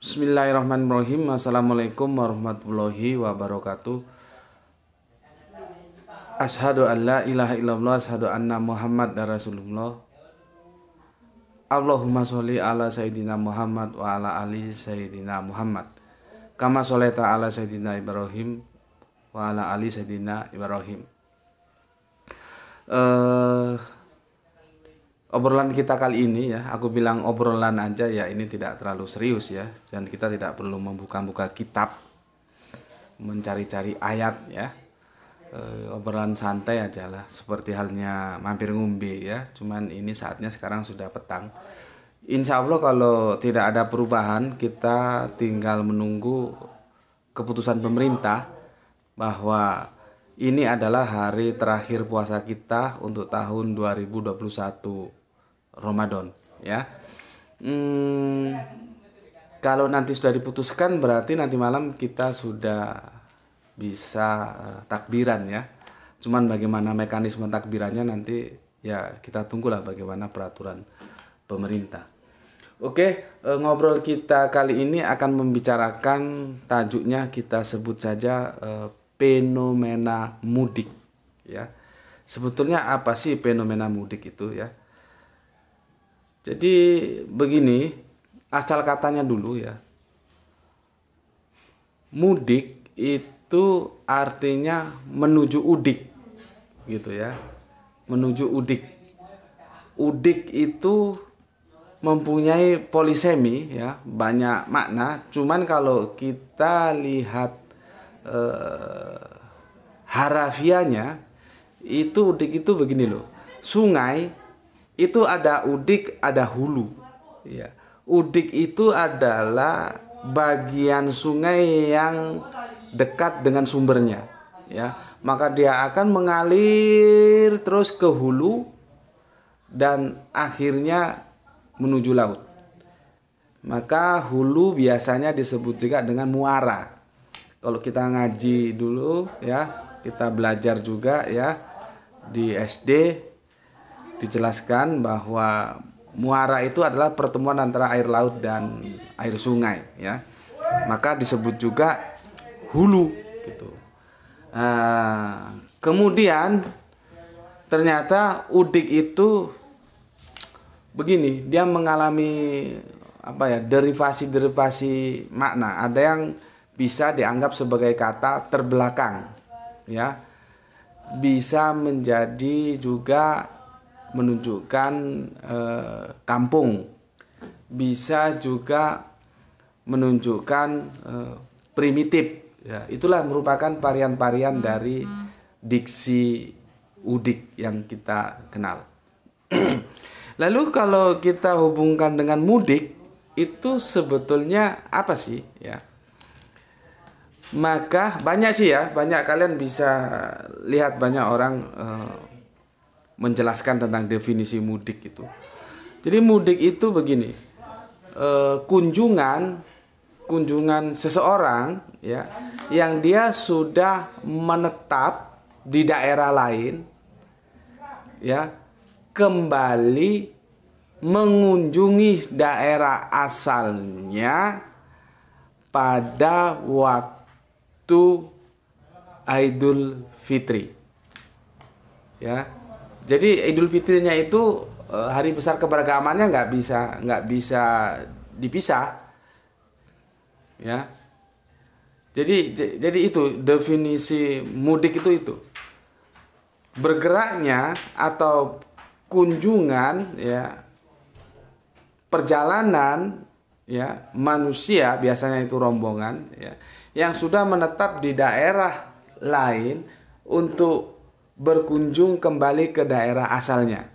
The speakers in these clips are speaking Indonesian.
Bismillahirrahmanirrahim Assalamualaikum warahmatullahi wabarakatuh Ashadu an la ilaha illallah Ashadu anna muhammad dan rasulullah Allahumma sholli ala sayyidina muhammad Wa ala ali sayyidina muhammad Kama sholeta ala sayyidina ibrahim Wa ala ali sayyidina ibrahim Eh uh, obrolan kita kali ini ya aku bilang obrolan aja ya ini tidak terlalu serius ya dan kita tidak perlu membuka-buka kitab mencari-cari ayat ya e, obrolan santai aja lah seperti halnya mampir ngumbi ya cuman ini saatnya sekarang sudah petang insya Allah kalau tidak ada perubahan kita tinggal menunggu keputusan pemerintah bahwa ini adalah hari terakhir puasa kita untuk tahun 2021 Ramadan ya hmm, kalau nanti sudah diputuskan berarti nanti malam kita sudah bisa uh, takbiran ya cuman bagaimana mekanisme takbirannya nanti ya kita tunggulah bagaimana peraturan pemerintah oke uh, ngobrol kita kali ini akan membicarakan tajuknya kita sebut saja uh, fenomena mudik ya sebetulnya apa sih fenomena mudik itu ya jadi begini, asal katanya dulu ya. Mudik itu artinya menuju udik. Gitu ya. Menuju udik. Udik itu mempunyai polisemi ya, banyak makna. Cuman kalau kita lihat eh, harafianya itu udik itu begini loh. Sungai itu ada udik, ada hulu. Ya. Udik itu adalah bagian sungai yang dekat dengan sumbernya, ya. Maka dia akan mengalir terus ke hulu dan akhirnya menuju laut. Maka hulu biasanya disebut juga dengan muara. Kalau kita ngaji dulu ya, kita belajar juga ya di SD dijelaskan bahwa muara itu adalah pertemuan antara air laut dan air sungai ya maka disebut juga hulu gitu uh, kemudian ternyata udik itu begini dia mengalami apa ya derivasi derivasi makna ada yang bisa dianggap sebagai kata terbelakang ya bisa menjadi juga menunjukkan eh, kampung, bisa juga menunjukkan eh, primitif. Ya, itulah merupakan varian-varian dari diksi udik yang kita kenal. Lalu kalau kita hubungkan dengan mudik itu sebetulnya apa sih ya? Maka banyak sih ya, banyak kalian bisa lihat banyak orang eh, menjelaskan tentang definisi mudik itu. Jadi mudik itu begini, e, kunjungan kunjungan seseorang ya yang dia sudah menetap di daerah lain ya kembali mengunjungi daerah asalnya pada waktu Idul Fitri. Ya, jadi Idul Fitrinya itu eh, hari besar keberagamannya nggak bisa nggak bisa dipisah. Ya. Jadi jadi itu definisi mudik itu itu. Bergeraknya atau kunjungan ya perjalanan ya manusia biasanya itu rombongan ya yang sudah menetap di daerah lain untuk berkunjung kembali ke daerah asalnya.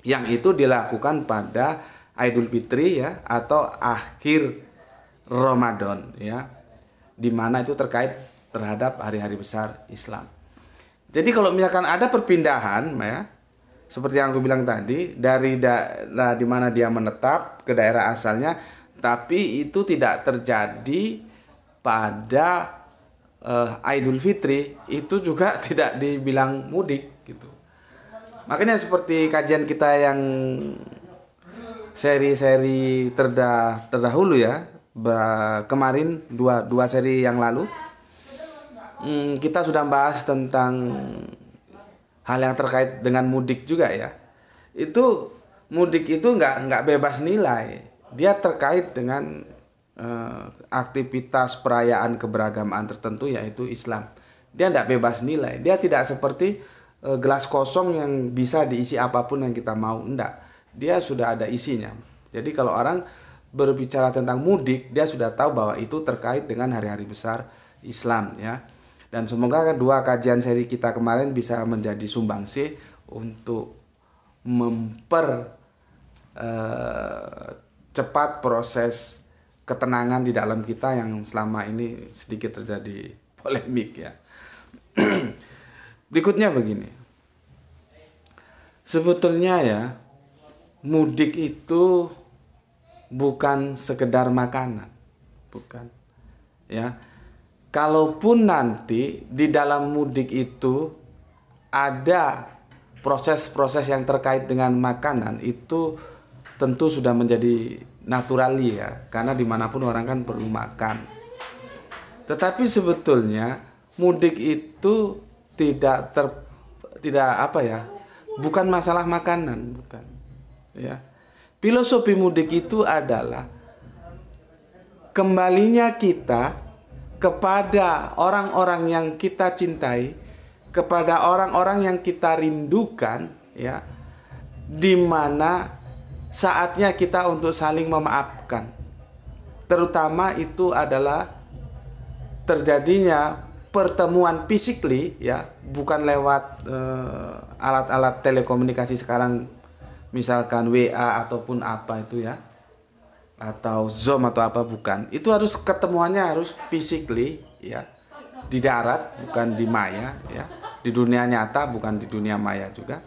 Yang itu dilakukan pada Idul Fitri ya atau akhir Ramadan ya. Di mana itu terkait terhadap hari-hari besar Islam. Jadi kalau misalkan ada perpindahan ya seperti yang aku bilang tadi dari daerah di mana dia menetap ke daerah asalnya tapi itu tidak terjadi pada uh, Idul Fitri itu juga tidak dibilang mudik gitu. Makanya seperti kajian kita yang seri-seri terda terdahulu ya kemarin dua dua seri yang lalu hmm, kita sudah bahas tentang hal yang terkait dengan mudik juga ya itu mudik itu nggak nggak bebas nilai dia terkait dengan uh, aktivitas perayaan keberagaman tertentu yaitu Islam. Dia tidak bebas nilai. Dia tidak seperti uh, gelas kosong yang bisa diisi apapun yang kita mau. Tidak. Dia sudah ada isinya. Jadi kalau orang berbicara tentang mudik, dia sudah tahu bahwa itu terkait dengan hari-hari besar Islam ya. Dan semoga dua kajian seri kita kemarin bisa menjadi sumbangsih untuk memper uh, cepat proses ketenangan di dalam kita yang selama ini sedikit terjadi polemik ya. Berikutnya begini. Sebetulnya ya, mudik itu bukan sekedar makanan, bukan. Ya. Kalaupun nanti di dalam mudik itu ada proses-proses yang terkait dengan makanan itu tentu sudah menjadi naturali ya karena dimanapun orang kan perlu makan tetapi sebetulnya mudik itu tidak ter tidak apa ya bukan masalah makanan bukan ya filosofi mudik itu adalah kembalinya kita kepada orang-orang yang kita cintai kepada orang-orang yang kita rindukan ya di mana saatnya kita untuk saling memaafkan. Terutama itu adalah terjadinya pertemuan physically ya, bukan lewat eh, alat-alat uh, telekomunikasi sekarang misalkan WA ataupun apa itu ya. Atau Zoom atau apa bukan. Itu harus ketemuannya harus physically ya. Di darat bukan di maya ya. Di dunia nyata bukan di dunia maya juga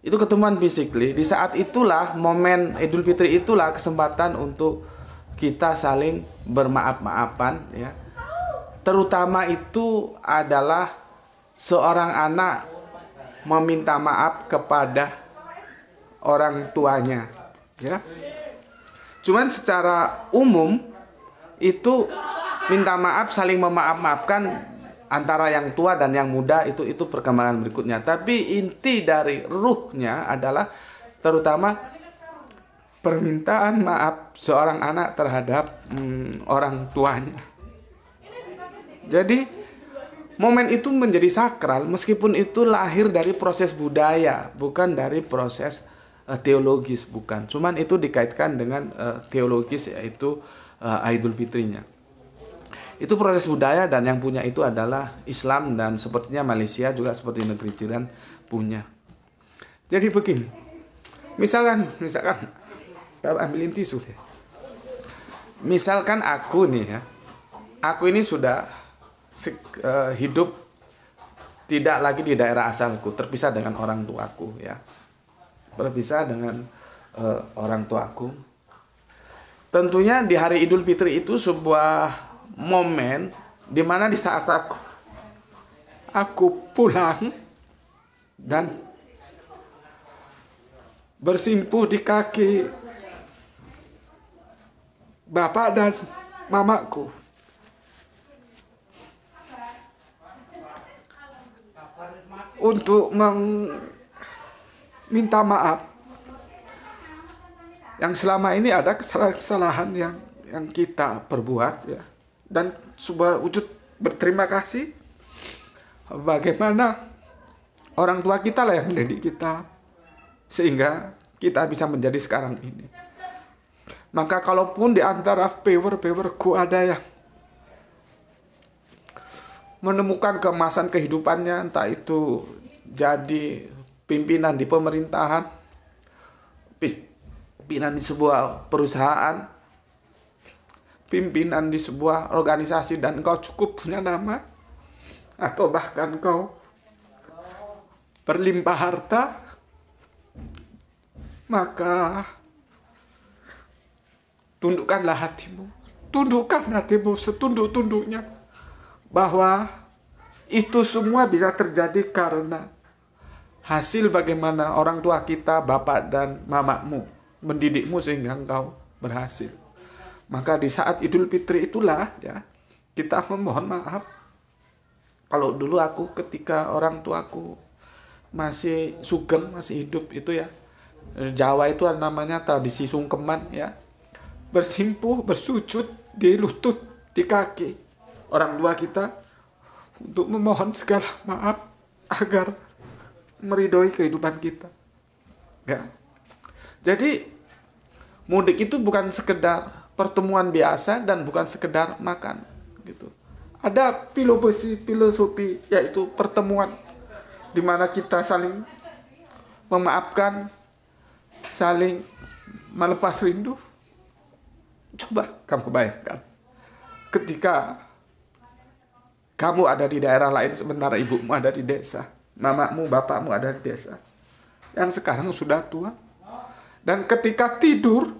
itu ketemuan physically di saat itulah momen Idul Fitri itulah kesempatan untuk kita saling bermaaf-maafan ya terutama itu adalah seorang anak meminta maaf kepada orang tuanya ya cuman secara umum itu minta maaf saling memaaf-maafkan antara yang tua dan yang muda itu itu perkembangan berikutnya. Tapi inti dari ruhnya adalah terutama permintaan maaf seorang anak terhadap hmm, orang tuanya. Jadi momen itu menjadi sakral meskipun itu lahir dari proses budaya, bukan dari proses uh, teologis, bukan. Cuman itu dikaitkan dengan uh, teologis yaitu uh, eh, Idul Fitrinya. Itu proses budaya dan yang punya itu adalah Islam dan sepertinya Malaysia juga seperti negeri jiran punya. Jadi begini. Misalkan, misalkan ambilin tisu deh. Misalkan aku nih ya. Aku ini sudah eh, hidup tidak lagi di daerah asalku, terpisah dengan orang tuaku ya. Terpisah dengan uh, orang tuaku. Tentunya di hari Idul Fitri itu sebuah momen dimana di saat aku aku pulang dan bersimpuh di kaki bapak dan mamaku. Untuk meminta maaf yang selama ini ada kesalahan-kesalahan yang yang kita perbuat ya dan sebuah wujud berterima kasih bagaimana orang tua kita lah yang mendidik kita sehingga kita bisa menjadi sekarang ini. Maka kalaupun di antara power-powerku ada yang menemukan kemasan kehidupannya, entah itu jadi pimpinan di pemerintahan, pimpinan di sebuah perusahaan, pimpinan di sebuah organisasi dan kau cukup punya nama atau bahkan kau berlimpah harta maka tundukkanlah hatimu tundukkan hatimu setunduk-tunduknya bahwa itu semua bisa terjadi karena hasil bagaimana orang tua kita, bapak dan mamamu mendidikmu sehingga engkau berhasil. Maka di saat Idul Fitri itulah ya kita memohon maaf. Kalau dulu aku ketika orang tuaku masih sugeng, masih hidup itu ya. Jawa itu namanya tradisi sungkeman ya. Bersimpuh, bersujud di lutut, di kaki orang tua kita untuk memohon segala maaf agar meridoi kehidupan kita. Ya. Jadi mudik itu bukan sekedar pertemuan biasa dan bukan sekedar makan gitu. Ada filosofi filosofi yaitu pertemuan di mana kita saling memaafkan, saling melepas rindu. Coba kamu bayangkan ketika kamu ada di daerah lain sementara ibumu ada di desa, mamamu, bapakmu ada di desa. Yang sekarang sudah tua. Dan ketika tidur,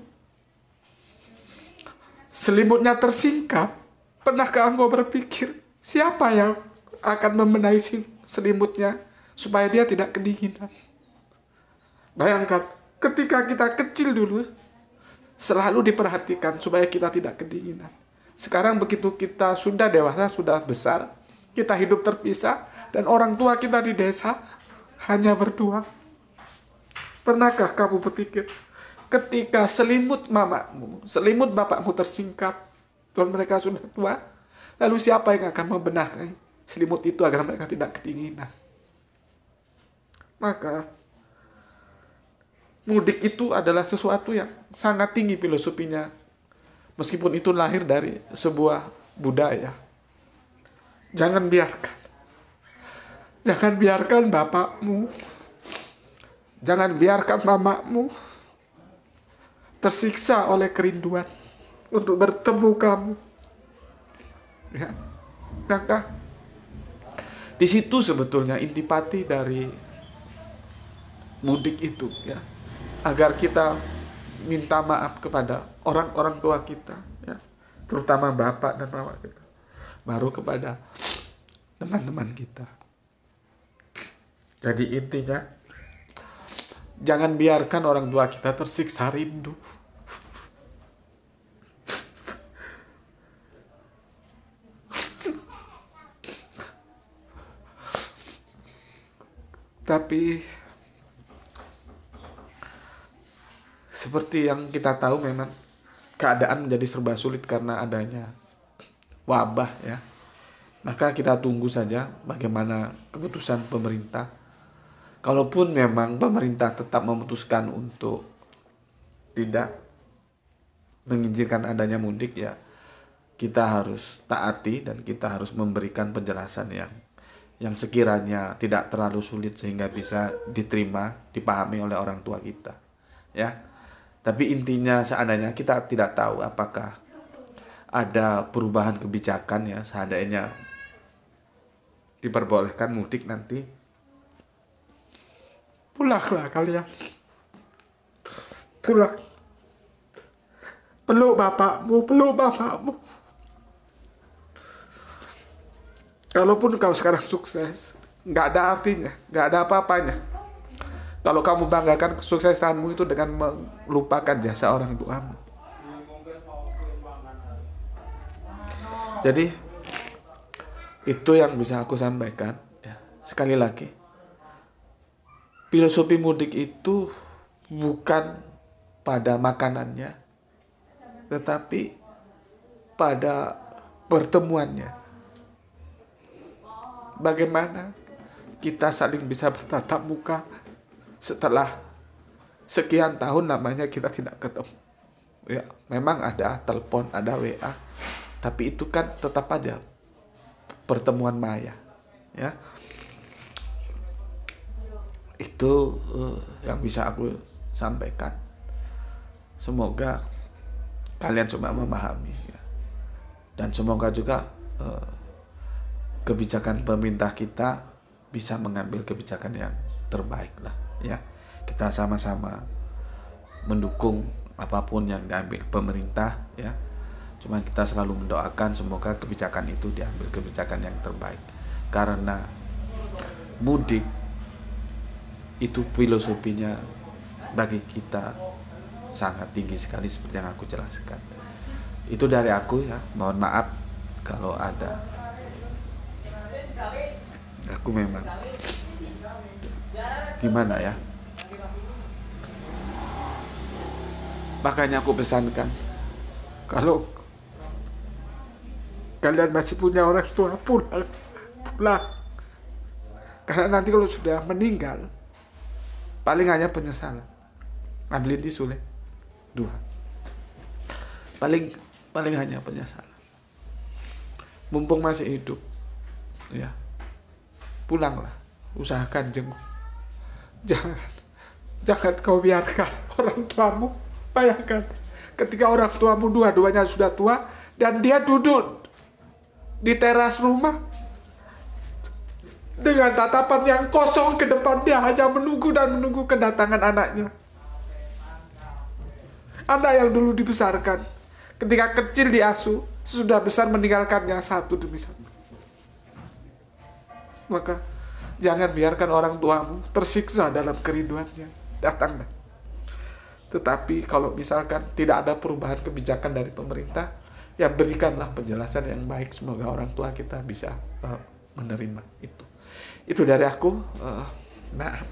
selimutnya tersingkap, pernahkah engkau berpikir siapa yang akan membenahi selimutnya supaya dia tidak kedinginan? Bayangkan, ketika kita kecil dulu, selalu diperhatikan supaya kita tidak kedinginan. Sekarang begitu kita sudah dewasa, sudah besar, kita hidup terpisah, dan orang tua kita di desa hanya berdua. Pernahkah kamu berpikir, ketika selimut mamamu, selimut bapakmu tersingkap, tuan mereka sudah tua, lalu siapa yang akan membenahkan selimut itu agar mereka tidak kedinginan? Maka mudik itu adalah sesuatu yang sangat tinggi filosofinya. Meskipun itu lahir dari sebuah budaya. Jangan biarkan. Jangan biarkan bapakmu. Jangan biarkan mamamu tersiksa oleh kerinduan untuk bertemu kamu. Ya. Maka di situ sebetulnya intipati dari mudik itu ya. Agar kita minta maaf kepada orang-orang tua kita ya. Terutama bapak dan mama kita. Baru kepada teman-teman kita. Jadi intinya Jangan biarkan orang tua kita tersiksa rindu. Tapi seperti yang kita tahu memang keadaan menjadi serba sulit karena adanya wabah ya. Maka kita tunggu saja bagaimana keputusan pemerintah kalaupun memang pemerintah tetap memutuskan untuk tidak mengizinkan adanya mudik ya kita harus taati dan kita harus memberikan penjelasan yang yang sekiranya tidak terlalu sulit sehingga bisa diterima dipahami oleh orang tua kita ya tapi intinya seandainya kita tidak tahu apakah ada perubahan kebijakan ya seandainya diperbolehkan mudik nanti pulanglah kalian ya. pulang peluk bapakmu peluk bapakmu kalaupun kau sekarang sukses nggak ada artinya nggak ada apa-apanya kalau kamu banggakan kesuksesanmu itu dengan melupakan jasa orang tuamu jadi itu yang bisa aku sampaikan ya, sekali lagi filosofi mudik itu bukan pada makanannya, tetapi pada pertemuannya. Bagaimana kita saling bisa bertatap muka setelah sekian tahun namanya kita tidak ketemu. Ya, memang ada telepon, ada WA, tapi itu kan tetap aja pertemuan maya. Ya itu uh, yang bisa aku sampaikan semoga kalian cuma memahami ya. dan semoga juga uh, kebijakan pemerintah kita bisa mengambil kebijakan yang terbaik lah ya kita sama-sama mendukung apapun yang diambil pemerintah ya cuma kita selalu mendoakan semoga kebijakan itu diambil kebijakan yang terbaik karena mudik itu filosofinya bagi kita sangat tinggi sekali seperti yang aku jelaskan itu dari aku ya mohon maaf kalau ada aku memang gimana ya makanya aku pesankan kalau kalian masih punya orang tua pulang pulang karena nanti kalau sudah meninggal Paling hanya penyesalan. Ambil di sulit. Dua. Paling paling hanya penyesalan. Mumpung masih hidup, ya pulanglah. Usahakan jenguk. Jangan jangan kau biarkan orang tuamu bayangkan ketika orang tuamu dua-duanya sudah tua dan dia duduk di teras rumah dengan tatapan yang kosong ke depan dia hanya menunggu dan menunggu kedatangan anaknya. Anak yang dulu dibesarkan, ketika kecil diasuh, sudah besar meninggalkannya satu demi satu. Maka jangan biarkan orang tuamu tersiksa dalam kerinduannya. Datanglah. Tetapi kalau misalkan tidak ada perubahan kebijakan dari pemerintah, ya berikanlah penjelasan yang baik. Semoga orang tua kita bisa eh, menerima itu itu dari aku nah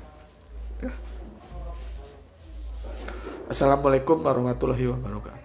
Assalamualaikum warahmatullahi wabarakatuh